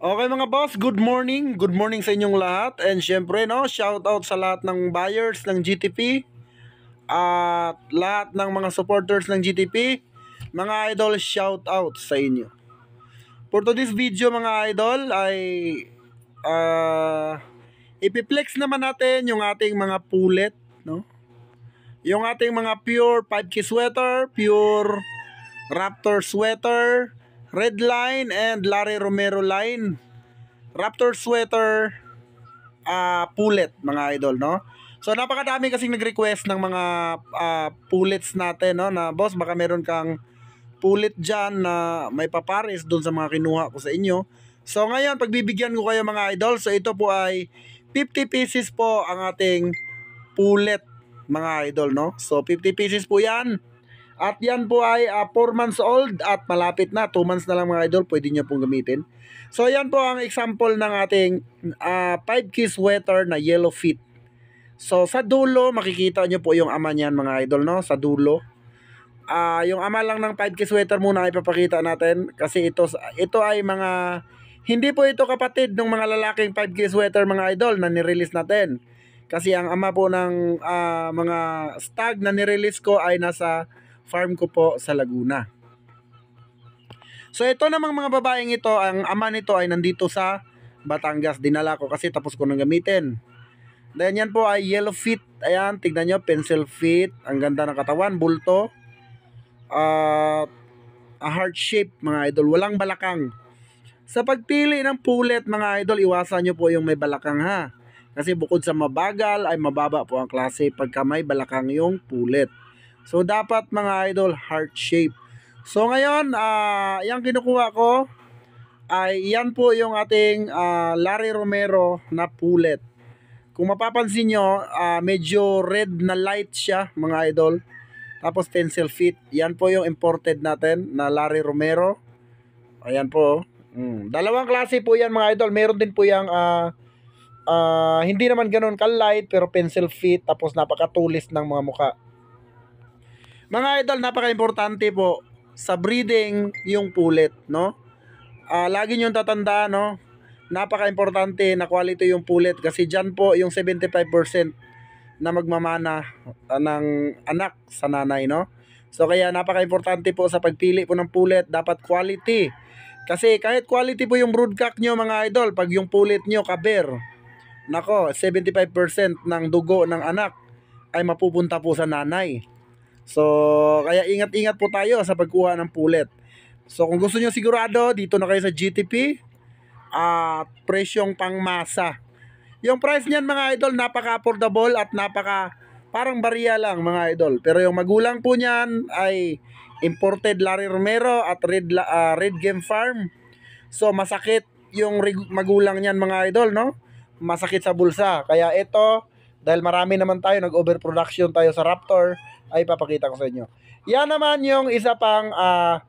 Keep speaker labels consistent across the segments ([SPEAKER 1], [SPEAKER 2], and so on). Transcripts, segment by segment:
[SPEAKER 1] Okay mga boss, good morning. Good morning sa inyong lahat. And syempre, no, shout out sa lahat ng buyers ng GTP at lahat ng mga supporters ng GTP. Mga idol, shout out sa inyo. For today's video mga idol ay uh, ipiplex naman natin yung ating mga pulet, no? Yung ating mga pure 5K sweater, pure Raptor sweater, Red Line and Larry Romero Line. Raptor Sweater, uh, ah, Pulet, mga idol, no? So, napakadami kasing nag-request ng mga uh, pullets natin, no? Na, boss, baka meron kang pulit diyan na may papares doon sa mga kinuha ko sa inyo. So, ngayon, pagbibigyan ko kayo mga idol. So, ito po ay 50 pieces po ang ating pulit, mga idol, no? So, 50 pieces po yan. At yan po ay uh, ah, 4 months old at malapit na, 2 months na lang mga idol, pwede nyo pong gamitin. So yan po ang example ng ating uh, ah, 5K sweater na yellow fit. So sa dulo, makikita nyo po yung ama niyan mga idol, no? Sa dulo. Uh, yung ama lang ng 5K sweater muna ipapakita natin kasi ito, ito ay mga... Hindi po ito kapatid ng mga lalaking 5K sweater mga idol na nirelease natin. Kasi ang ama po ng uh, mga stag na nirelease ko ay nasa farm ko po sa Laguna. So ito namang mga babaeng ito, ang ama nito ay nandito sa Batangas. Dinala ko kasi tapos ko nang gamitin. Then yan po ay yellow feet. Ayan, tignan nyo, pencil feet. Ang ganda ng katawan, bulto. At uh, a heart shape mga idol. Walang balakang. Sa pagpili ng pulet mga idol, iwasan nyo po yung may balakang ha. Kasi bukod sa mabagal ay mababa po ang klase pagka may balakang yung pulet. So, dapat mga idol, heart shape. So, ngayon, uh, ah, yung kinukuha ko, ay yan po yung ating uh, Larry Romero na pulet. Kung mapapansin nyo, uh, medyo red na light siya, mga idol. Tapos pencil fit. Yan po yung imported natin na Larry Romero. Ayan po. Oh. Mm. Dalawang klase po yan mga idol. Meron din po yung uh, uh, hindi naman ganun ka-light pero pencil fit tapos napakatulis ng mga mukha. Mga idol, napaka-importante po sa breeding yung pulit, no? Uh, lagi niyong tatandaan, no? Napaka-importante na quality yung pulit kasi dyan po yung 75% na magmamana ah, ng anak sa nanay, no? So kaya napaka-importante po sa pagpili po ng pulit, dapat quality. Kasi kahit quality po yung broodcock nyo mga idol, pag yung pulit nyo kaber, nako, 75% ng dugo ng anak ay mapupunta po sa nanay. So, kaya ingat-ingat po tayo sa pagkuha ng pulet. So, kung gusto nyo sigurado, dito na kayo sa GTP at uh, presyong pangmasa. Yung price niyan mga idol, napaka-affordable at napaka parang barya lang mga idol. Pero yung magulang po niyan ay imported Larry Romero at Red, uh, Red Game Farm. So, masakit yung magulang niyan mga idol, no? Masakit sa bulsa. Kaya ito, dahil marami naman tayo, nag-overproduction tayo sa Raptor, ay papakita ko sa inyo. Yan naman yung isa pang, uh,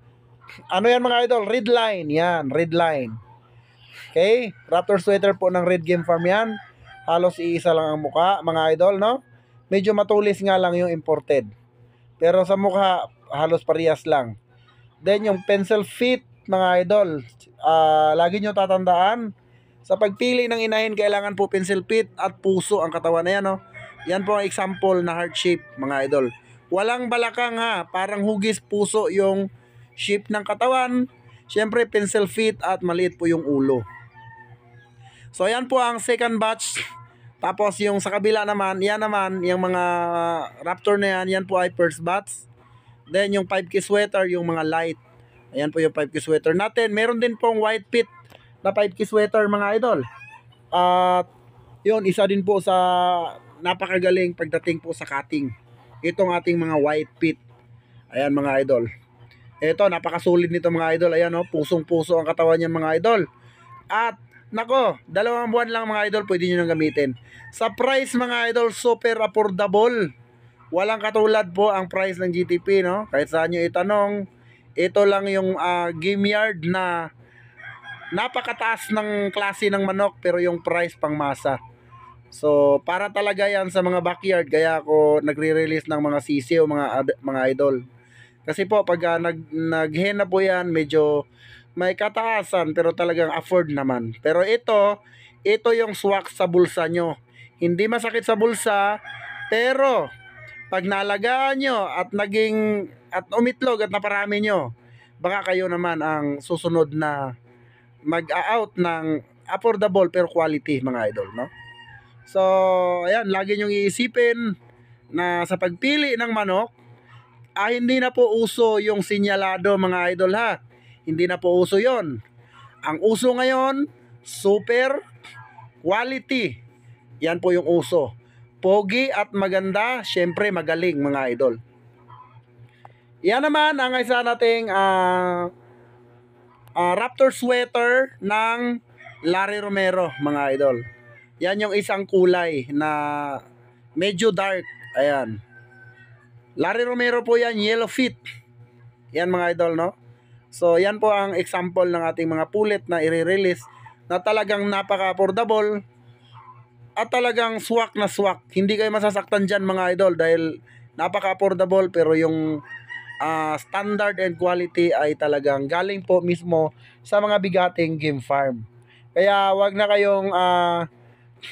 [SPEAKER 1] ano yan mga idol? Red line, yan, red line. Okay, Raptor sweater po ng Red Game Farm yan. Halos iisa lang ang mukha, mga idol, no? Medyo matulis nga lang yung imported. Pero sa mukha, halos parehas lang. Then yung pencil fit, mga idol, uh, lagi nyo tatandaan, sa pagpili ng inahin, kailangan po pencil pit at puso ang katawan na yan. No? Oh. Yan po ang example na heart shape, mga idol. Walang balakang ha, parang hugis puso yung shape ng katawan. Siyempre, pencil fit at maliit po yung ulo. So, yan po ang second batch. Tapos, yung sa kabila naman, yan naman, yung mga raptor na yan, yan po ay first batch. Then, yung 5K sweater, yung mga light. Ayan po yung 5K sweater natin. Meron din pong white pit na 5K sweater mga idol. At yun, isa din po sa napakagaling pagdating po sa cutting. Itong ating mga white pit. Ayan mga idol. Ito, napakasulid nito mga idol. Ayan o, oh, pusong-puso ang katawan niya mga idol. At Nako, dalawang buwan lang mga idol, pwede nyo nang gamitin. Sa price mga idol, super affordable. Walang katulad po ang price ng GTP, no? Kahit saan nyo itanong, ito lang yung uh, ah, game yard na napakataas ng klase ng manok pero yung price pang masa. So, para talaga yan sa mga backyard kaya ako nagre-release ng mga o mga mga idol. Kasi po pag uh, nag naghena po yan, medyo may kataasan pero talagang afford naman. Pero ito, ito yung swak sa bulsa nyo. Hindi masakit sa bulsa, pero pag nalagaan nyo at naging at umitlog at naparami nyo, baka kayo naman ang susunod na mag-out ng affordable pero quality mga idol, no? So, ayan, lagi niyong iisipin na sa pagpili ng manok, ah, hindi na po uso yung sinyalado mga idol ha. Hindi na po uso yon. Ang uso ngayon, super quality. Yan po yung uso. Pogi at maganda, syempre magaling mga idol. Yan naman ang isa nating uh, uh, Raptor sweater ng Larry Romero, mga idol. Yan yung isang kulay na medyo dark. Ayan. Larry Romero po yan, yellow fit. Yan mga idol, no? So, yan po ang example ng ating mga pulit na i-release na talagang napaka-affordable at talagang swak na swak. Hindi kayo masasaktan dyan mga idol dahil napaka-affordable pero yung uh, standard and quality ay talagang galing po mismo sa mga bigating game farm. Kaya wag na kayong uh,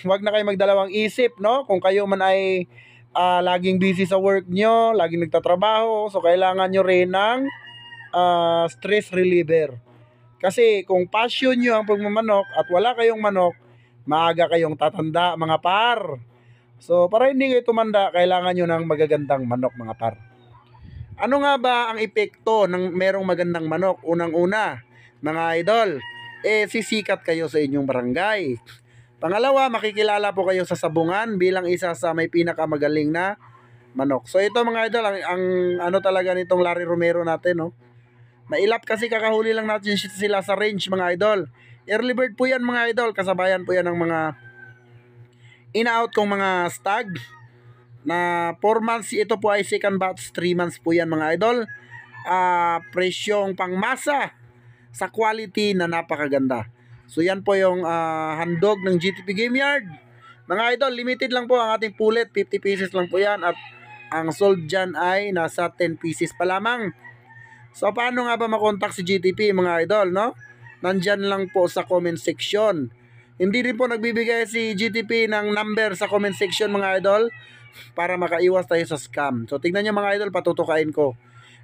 [SPEAKER 1] wag na kayong magdalawang isip, no? Kung kayo man ay uh, laging busy sa work nyo, laging nagtatrabaho, so kailangan nyo rin ng uh, stress reliever. Kasi kung passion nyo ang pagmamanok at wala kayong manok, maaga kayong tatanda mga par. So para hindi kayo tumanda, kailangan nyo ng magagandang manok mga par. Ano nga ba ang epekto ng merong magandang manok? Unang-una, mga idol, eh sisikat kayo sa inyong barangay. Pangalawa, makikilala po kayo sa sabungan bilang isa sa may pinakamagaling na manok. So ito mga idol, ang, ang ano talaga nitong Larry Romero natin, no? Mailap kasi kakahuli lang natin sila sa range mga idol. Early bird po yan mga idol, kasabayan po yan ng mga in-out kong mga stag na 4 months. Ito po ay second batch, 3 months po yan mga idol. Uh, presyong pangmasa sa quality na napakaganda. So yan po yung uh, handog ng GTP Game Yard. Mga idol, limited lang po ang ating pulit. 50 pieces lang po yan at ang sold dyan ay nasa 10 pieces pa lamang. So paano nga ba makontak si GTP mga idol, no? Nandyan lang po sa comment section. Hindi rin po nagbibigay si GTP ng number sa comment section mga idol para makaiwas tayo sa scam. So tignan nyo mga idol, patutukain ko.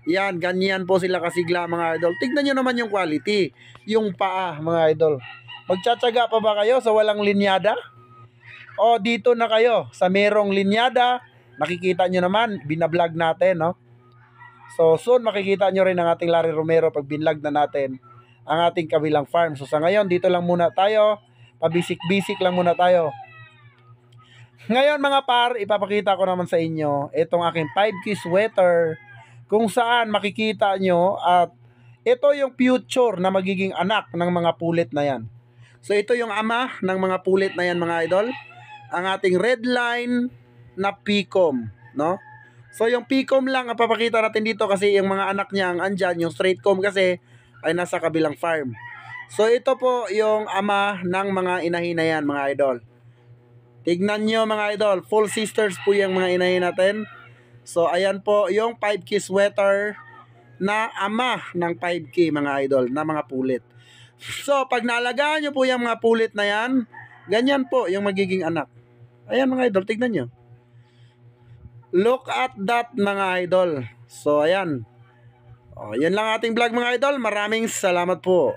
[SPEAKER 1] Yan, ganyan po sila kasigla mga idol. Tignan nyo naman yung quality, yung paa mga idol. Magtsatsaga pa ba kayo sa walang linyada? O dito na kayo sa merong linyada, nakikita nyo naman, binablog natin, no? So soon makikita nyo rin ang ating Larry Romero pag binlog na natin ang ating kabilang farm. So sa ngayon, dito lang muna tayo. Pabisik-bisik lang muna tayo. Ngayon mga par, ipapakita ko naman sa inyo itong aking 5K sweater kung saan makikita nyo at ito yung future na magiging anak ng mga pulit na yan. So ito yung ama ng mga pulit na yan mga idol. Ang ating red line na PCOM, no? So yung PCOM lang ang papakita natin dito kasi yung mga anak niya ang andyan, yung straight com kasi ay nasa kabilang farm. So ito po yung ama ng mga inahin na yan mga idol. Tignan nyo mga idol, full sisters po yung mga inahin natin. So ayan po yung 5K sweater na ama ng 5K mga idol na mga pulit. So pag naalagaan nyo po yung mga pulit na yan, ganyan po yung magiging anak. Ayan mga idol, tignan nyo. Look at that mga idol. So ayan. O, oh, yan lang ating vlog mga idol. Maraming salamat po.